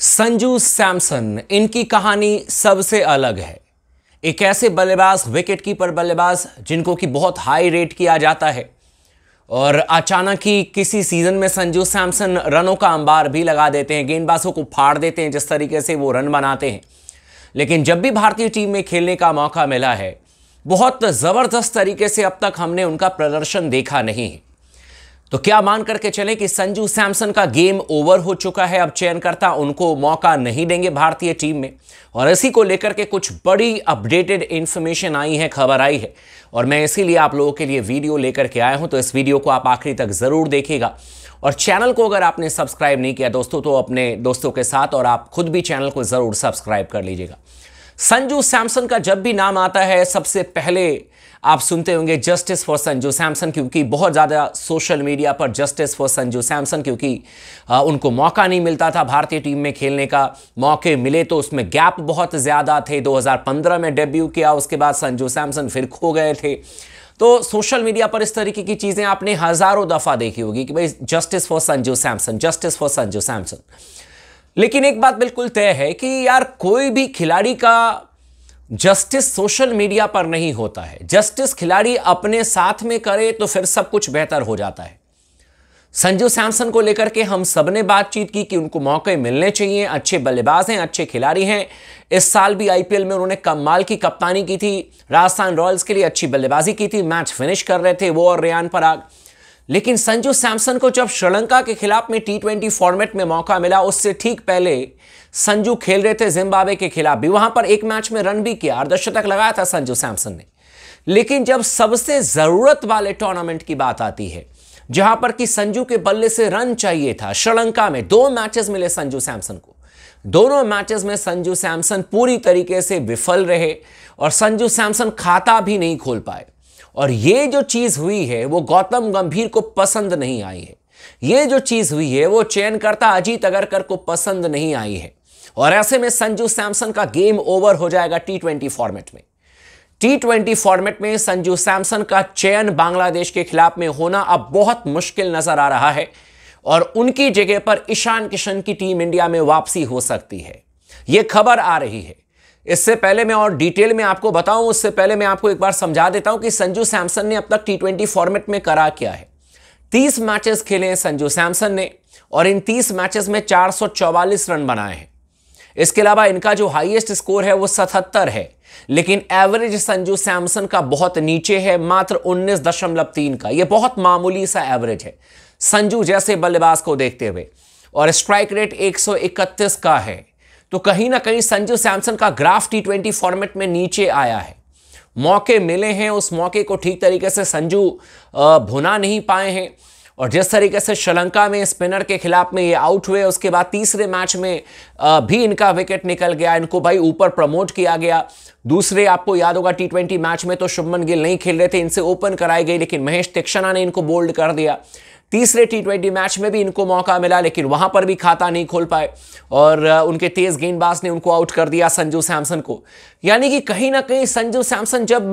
संजू सैमसन इनकी कहानी सबसे अलग है एक ऐसे बल्लेबाज विकेट कीपर बल्लेबाज जिनको कि बहुत हाई रेट किया जाता है और अचानक ही किसी सीज़न में संजू सैमसन रनों का अंबार भी लगा देते हैं गेंदबाजों को फाड़ देते हैं जिस तरीके से वो रन बनाते हैं लेकिन जब भी भारतीय टीम में खेलने का मौका मिला है बहुत ज़बरदस्त तरीके से अब तक हमने उनका प्रदर्शन देखा नहीं है तो क्या मान करके चले कि संजू सैमसन का गेम ओवर हो चुका है अब चयनकर्ता उनको मौका नहीं देंगे भारतीय टीम में और इसी को लेकर के कुछ बड़ी अपडेटेड इन्फॉर्मेशन आई है खबर आई है और मैं इसीलिए आप लोगों के लिए वीडियो लेकर के आया हूं तो इस वीडियो को आप आखिरी तक ज़रूर देखिएगा और चैनल को अगर आपने सब्सक्राइब नहीं किया दोस्तों तो अपने दोस्तों के साथ और आप खुद भी चैनल को ज़रूर सब्सक्राइब कर लीजिएगा संजू सैमसन का जब भी नाम आता है सबसे पहले आप सुनते होंगे जस्टिस फॉर संजू सैमसन क्योंकि बहुत ज़्यादा सोशल मीडिया पर जस्टिस फॉर संजू सैमसन क्योंकि आ, उनको मौका नहीं मिलता था भारतीय टीम में खेलने का मौके मिले तो उसमें गैप बहुत ज़्यादा थे 2015 में डेब्यू किया उसके बाद संजू सैमसन फिर खो गए थे तो सोशल मीडिया पर इस तरीके की चीज़ें आपने हज़ारों दफ़ा देखी होगी कि भाई justice for Sanju Samson justice for Sanju Samson लेकिन एक बात बिल्कुल तय है कि यार कोई भी खिलाड़ी का जस्टिस सोशल मीडिया पर नहीं होता है जस्टिस खिलाड़ी अपने साथ में करे तो फिर सब कुछ बेहतर हो जाता है संजू सैमसन को लेकर के हम सब ने बातचीत की कि उनको मौके मिलने चाहिए अच्छे बल्लेबाज हैं अच्छे खिलाड़ी हैं इस साल भी आईपीएल में उन्होंने कमाल की कप्तानी की थी राजस्थान रॉयल्स के लिए अच्छी बल्लेबाजी की थी मैच फिनिश कर रहे थे वो और रेयान पराग लेकिन संजू सैमसन को जब श्रीलंका के खिलाफ में टी ट्वेंटी फॉर्मेट में मौका मिला उससे ठीक पहले संजू खेल रहे थे जिम्बाब्वे के खिलाफ भी वहां पर एक मैच में रन भी किया अर्धशतक लगाया था संजू सैमसन ने लेकिन जब सबसे जरूरत वाले टूर्नामेंट की बात आती है जहां पर कि संजू के बल्ले से रन चाहिए था श्रीलंका में दो मैचेस मिले संजू सैमसन को दोनों मैचेस में संजू सैमसन पूरी तरीके से विफल रहे और संजू सैमसन खाता भी नहीं खोल पाए और ये जो चीज़ हुई है वो गौतम गंभीर को पसंद नहीं आई है ये जो चीज़ हुई है वो चयनकर्ता अजीत अगरकर को पसंद नहीं आई है और ऐसे में संजू सैमसन का गेम ओवर हो जाएगा टी ट्वेंटी फॉर्मेट में टी ट्वेंटी फॉर्मेट में संजू सैमसन का चयन बांग्लादेश के खिलाफ में होना अब बहुत मुश्किल नजर आ रहा है और उनकी जगह पर ईशान किशन की टीम इंडिया में वापसी हो सकती है यह खबर आ रही है इससे पहले मैं और डिटेल में आपको बताऊं उससे पहले मैं आपको एक बार समझा देता हूं कि संजू सैमसन ने अब तक टी फॉर्मेट में करा क्या है तीस मैचेस खेले हैं संजू सैमसन ने और इन तीस मैचेस में चौवालीस रन बनाए हैं इसके अलावा इनका जो हाईएस्ट स्कोर है वो 77 है लेकिन एवरेज संजू सैमसन का बहुत नीचे है मात्र 19.3 का ये बहुत मामूली सा एवरेज है संजू जैसे बल्लेबाज को देखते हुए और स्ट्राइक रेट 131 का है तो कहीं ना कहीं संजू सैमसन का ग्राफ टी ट्वेंटी फॉर्मेट में नीचे आया है मौके मिले हैं उस मौके को ठीक तरीके से संजू भुना नहीं पाए हैं और जिस तरीके से श्रीलंका में स्पिनर के खिलाफ में ये आउट हुए उसके बाद तीसरे मैच में भी इनका विकेट निकल गया इनको भाई ऊपर प्रमोट किया गया दूसरे आपको याद होगा टी ट्वेंटी मैच में तो शुभमन गिल नहीं खेल रहे थे इनसे ओपन कराई गई लेकिन महेश तिक्षणा ने इनको बोल्ड कर दिया तीसरे टी मैच में भी इनको मौका मिला लेकिन वहां पर भी खाता नहीं खोल पाए और उनके तेज गेंदबाज ने उनको आउट कर दिया संजू सैमसन को यानी कि कहीं ना कहीं संजू सैमसन जब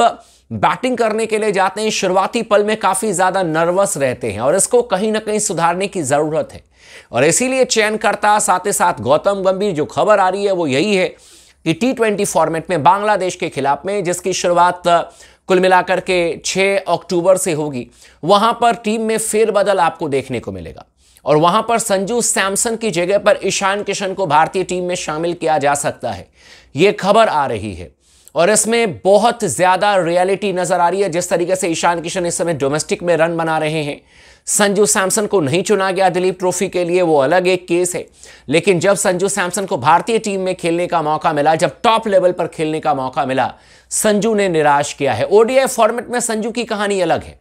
बैटिंग करने के लिए जाते हैं शुरुआती पल में काफी ज्यादा नर्वस रहते हैं और इसको कहीं ना कहीं सुधारने की जरूरत है और इसीलिए चयनकर्ता साथ ही साथ गौतम गंभीर जो खबर आ रही है वो यही है कि टी फॉर्मेट में बांग्लादेश के खिलाफ में जिसकी शुरुआत कुल मिलाकर के 6 अक्टूबर से होगी वहां पर टीम में फेरबदल आपको देखने को मिलेगा और वहां पर संजू सैमसन की जगह पर ईशान किशन को भारतीय टीम में शामिल किया जा सकता है यह खबर आ रही है और इसमें बहुत ज़्यादा रियलिटी नज़र आ रही है जिस तरीके से ईशान किशन इस समय डोमेस्टिक में रन बना रहे हैं संजू सैमसन को नहीं चुना गया दिलीप ट्रॉफी के लिए वो अलग एक केस है लेकिन जब संजू सैमसन को भारतीय टीम में खेलने का मौका मिला जब टॉप लेवल पर खेलने का मौका मिला संजू ने निराश किया है ओडीआई फॉर्मेट में संजू की कहानी अलग है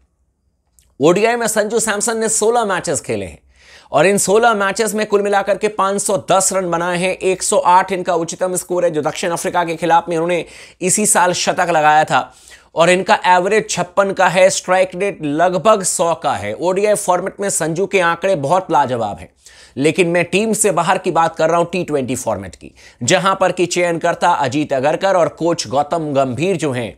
ओडीआई में संजू सैमसन ने सोलह मैचेस खेले हैं और इन 16 मैचेस में कुल मिलाकर के 510 रन बनाए हैं 108 इनका उच्चतम स्कोर है जो दक्षिण अफ्रीका के खिलाफ में उन्होंने इसी साल शतक लगाया था और इनका एवरेज छप्पन का है स्ट्राइक रेट लगभग सौ का है ओडीआई फॉर्मेट में संजू के आंकड़े बहुत लाजवाब है लेकिन मैं टीम से बाहर की बात कर रहा हूं टी ट्वेंटी फॉर्मेट की जहां पर कि चयनकर्ता अजीत अगरकर और कोच गौतम गंभीर जो हैं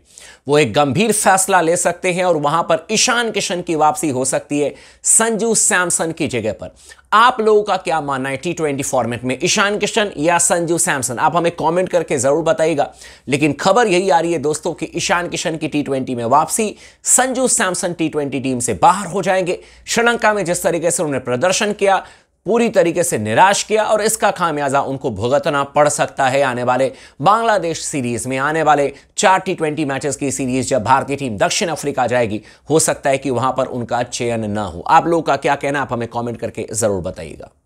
वो एक गंभीर फैसला ले सकते हैं और वहां पर ईशान किशन की वापसी हो सकती है संजू सैमसन की जगह पर आप लोगों का क्या मानना है टी ट्वेंटी फॉर्मेट में ईशान किशन या संजू सैमसन आप हमें कमेंट करके ज़रूर बताइएगा लेकिन खबर यही आ रही है दोस्तों कि ईशान किशन की टी ट्वेंटी में वापसी Sanju Samson T twenty team से बाहर हो जाएंगे श्रीलंका में जिस तरीके से उन्होंने प्रदर्शन किया पूरी तरीके से निराश किया और इसका खामियाजा उनको भुगतना पड़ सकता है आने वाले बांग्लादेश सीरीज में आने वाले चार टी ट्वेंटी मैचेस की सीरीज जब भारतीय टीम दक्षिण अफ्रीका जाएगी हो सकता है कि वहां पर उनका चयन ना हो आप लोगों का क्या कहना आप हमें कॉमेंट करके जरूर बताइएगा